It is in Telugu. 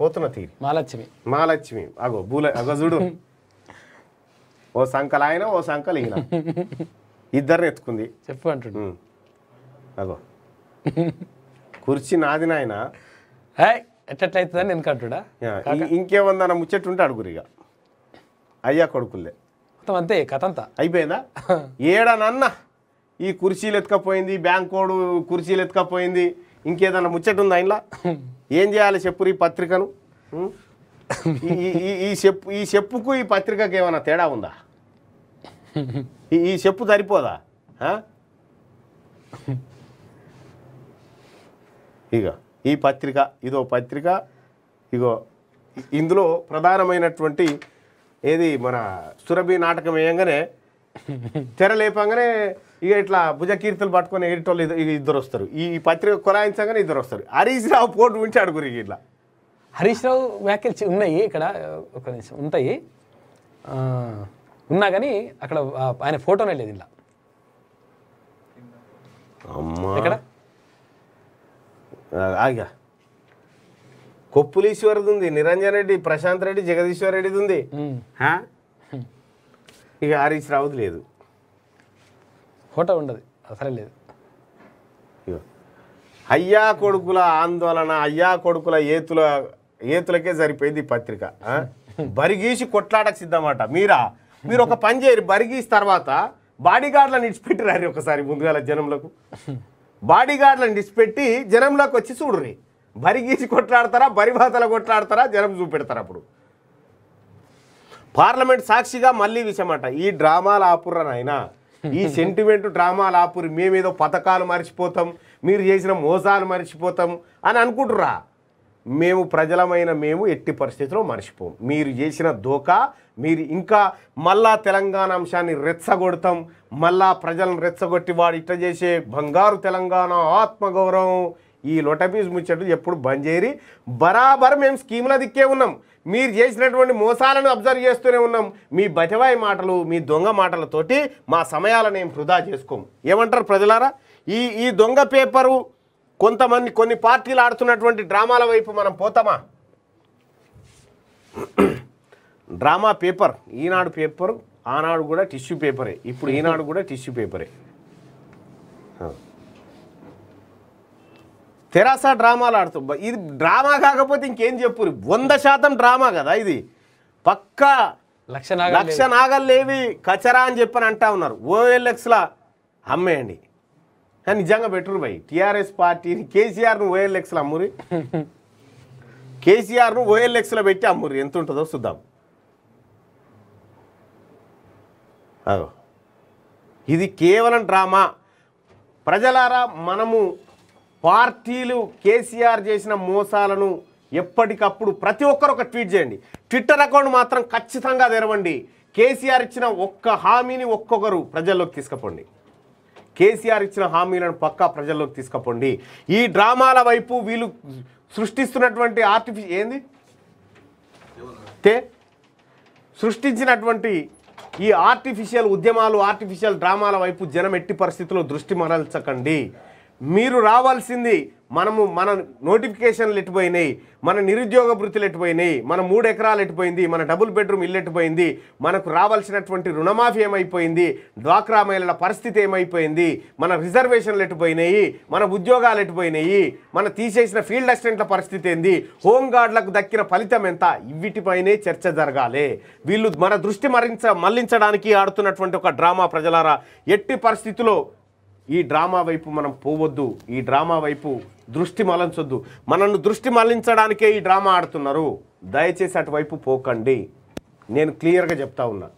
పోతున్న తీరి మహాలక్ష్మి మహాలక్ష్మి అగో భూల అగో చూడు ఓ సంకల ఆయన ఓ సంకల ఈయన ఇద్దరిని ఎత్తుకుంది చెప్పు అంటుడు అగో కుర్చీ నాది నాయన ఎట్లయితుందని నేను కంటుడా అన్న ముచ్చట్టు ఉంటాడు అడుగురిగా అయ్యా కొడుకులే మొత్తం అంతే కథ అంతా అయిపోయిందా ఏడనన్న ఈ కుర్చీలు ఎత్తుకపోయింది బ్యాంకోడు కుర్చీలు ఎత్తుకపోయింది ఇంకేదన్నా ముచ్చట్టు ఉందా ఇంట్లో ఏం చేయాలి చెప్పు ఈ పత్రికను ఈ చెప్పు ఈ చెప్పుకు ఈ పత్రికకు ఏమైనా తేడా ఉందా ఈ చెప్పు సరిపోదా ఇక ఈ పత్రిక ఇదో పత్రిక ఇగో ఇందులో ప్రధానమైనటువంటి ఏది మన సురభి నాటకం వేయంగానే తెర లేపంగానే ఇక ఇట్లా భుజకీర్తులు పట్టుకొని ఎడిటోళ్ళు ఇద్దరు వస్తారు ఈ పత్రిక కొలాయించగానే ఇద్దరు వస్తారు హరీష్ రావు పోటు ఉంచి అడుగురు ఇట్లా హరీష్ రావు వ్యాఖ్యలు ఉన్నాయి ఇక్కడ ఒక నిమిషం ఉంటాయి ఉన్నా కానీ అక్కడ ఆయన ఫోటోనే లేదు ఇలా ఇక్కడ ఆగా కొప్పులీశ్వరిది ఉంది నిరంజన్ రెడ్డి ప్రశాంత్ రెడ్డి జగదీశ్వర్ రెడ్డిది ఉంది ఇక హరీష్ రావుది లేదు ఫోటో ఉండదు అసలే లేదు అయ్యా కొడుకుల ఆందోళన అయ్యా కొడుకుల ఏతుల ఏతులకే సరిపోయింది పత్రిక బరిగీసి కొట్లాటకు సిద్ధమాట మీరా మీరు ఒక పని చేయరు బరిగీసి తర్వాత బాడీగార్డ్లను ఇడిచిపెట్టిరారు ఒకసారి ముందుగాల జనంలకు బాడీగార్డ్లను ఇచ్చిపెట్టి జనంలోకి వచ్చి చూడుర్రి బరిగీసి కొట్లాడతారా బరిబాతలు కొట్లాడతారా జనం చూపెడతారు అప్పుడు పార్లమెంట్ సాక్షిగా మళ్ళీ విషయం అంట ఈ డ్రామాలు ఆపుర్రా నాయన ఈ సెంటిమెంట్ డ్రామాలు ఆపురి మేమేదో పథకాలు మర్చిపోతాం మీరు చేసిన మోసాలు మర్చిపోతాం అని అనుకుంటురా మేము ప్రజలమైన మేము ఎట్టి పరిస్థితిలో మర్చిపోం మీరు చేసిన దోకా మీరు ఇంకా మళ్ళా తెలంగాణ అంశాన్ని రెచ్చగొడతాం మళ్ళా ప్రజలను రెచ్చగొట్టి వాడు ఇట్ట చేసే బంగారు తెలంగాణ ఆత్మగౌరవం ఈ లోటపీస్ ముచ్చట్లు ఎప్పుడు బంద్ చేయరి బరాబర్ మేము స్కీముల దిక్కే ఉన్నాం మీరు చేసినటువంటి మోసాలను అబ్జర్వ్ చేస్తూనే ఉన్నాం మీ బచవాయి మాటలు మీ దొంగ మాటలతోటి మా సమయాలను ఏం వృధా చేసుకోము ఏమంటారు ప్రజలారా ఈ ఈ దొంగ పేపరు కొంతమంది కొన్ని పార్టీలు ఆడుతున్నటువంటి డ్రామాల వైపు మనం పోతామా డ్రామా పేపర్ ఈనాడు పేపరు ఆనాడు కూడా టిష్యూ పేపరే ఇప్పుడు ఈనాడు కూడా టిష్యూ పేపరే తెరాస డ్రామాలు ఆడుతూ ఇది డ్రామా కాకపోతే ఇంకేం చెప్పు వంద శాతం డ్రామా కదా ఇది పక్కా లక్ష లక్ష నాగల్లేవి కచరా అని చెప్పని అంటా ఉన్నారు ఓఎల్ఎక్స్లా అమ్మేయండి కానీ నిజంగా బెటర్ బై టీఆర్ఎస్ పార్టీని కేసీఆర్ను ఓఎల్ఎక్స్లో అమ్మురి కేసీఆర్ను ఓఎల్ఎక్స్లో పెట్టి అమ్మురి ఎంత ఉంటుందో చూద్దాం ఇది కేవలం డ్రామా ప్రజలారా మనము పార్టీలు కేసీఆర్ చేసిన మోసాలను ఎప్పటికప్పుడు ప్రతి ఒక్కరు ఒక ట్వీట్ చేయండి ట్విట్టర్ అకౌంట్ మాత్రం ఖచ్చితంగా తెరవండి కేసీఆర్ ఇచ్చిన ఒక్క హామీని ఒక్కొక్కరు ప్రజల్లోకి తీసుకుపోండి కేసీఆర్ ఇచ్చిన హామీలను పక్కా ప్రజల్లోకి తీసుకుపోండి ఈ డ్రామాల వైపు వీళ్ళు సృష్టిస్తున్నటువంటి ఆర్టిఫి ఏంది తే సృష్టించినటువంటి ఈ ఆర్టిఫిషియల్ ఉద్యమాలు ఆర్టిఫిషియల్ డ్రామాల వైపు జనం ఎట్టి పరిస్థితుల్లో దృష్టి మరల్చకండి మీరు రావాల్సింది మనము మన నోటిఫికేషన్లు ఎట్టిపోయినాయి మన నిరుద్యోగ వృత్తులు ఎట్టిపోయినాయి మన మూడు ఎకరాలు ఎట్టిపోయింది మన డబుల్ బెడ్రూమ్ ఇల్లు ఎట్టిపోయింది మనకు రావాల్సినటువంటి రుణమాఫీ ఏమైపోయింది డ్వాక్రా మహిళల పరిస్థితి ఏమైపోయింది మన రిజర్వేషన్లు ఎట్టిపోయినాయి మన ఉద్యోగాలు ఎట్టిపోయినాయి మన తీసేసిన ఫీల్డ్ అసిస్టెంట్ల పరిస్థితి ఏంది హోంగార్డులకు దక్కిన ఫలితం ఎంత ఇవిటిపైనే చర్చ జరగాలి వీళ్ళు మన దృష్టి మరించ మళ్లించడానికి ఆడుతున్నటువంటి ఒక డ్రామా ప్రజలారా ఎట్టి పరిస్థితిలో ఈ డ్రామా వైపు మనం పోవద్దు ఈ డ్రామా వైపు దృష్టి మలంచొద్దు మనల్ని దృష్టి మలించడానికే ఈ డ్రామా ఆడుతున్నారు దయచేసి అటువైపు పోకండి నేను క్లియర్గా చెప్తా ఉన్నా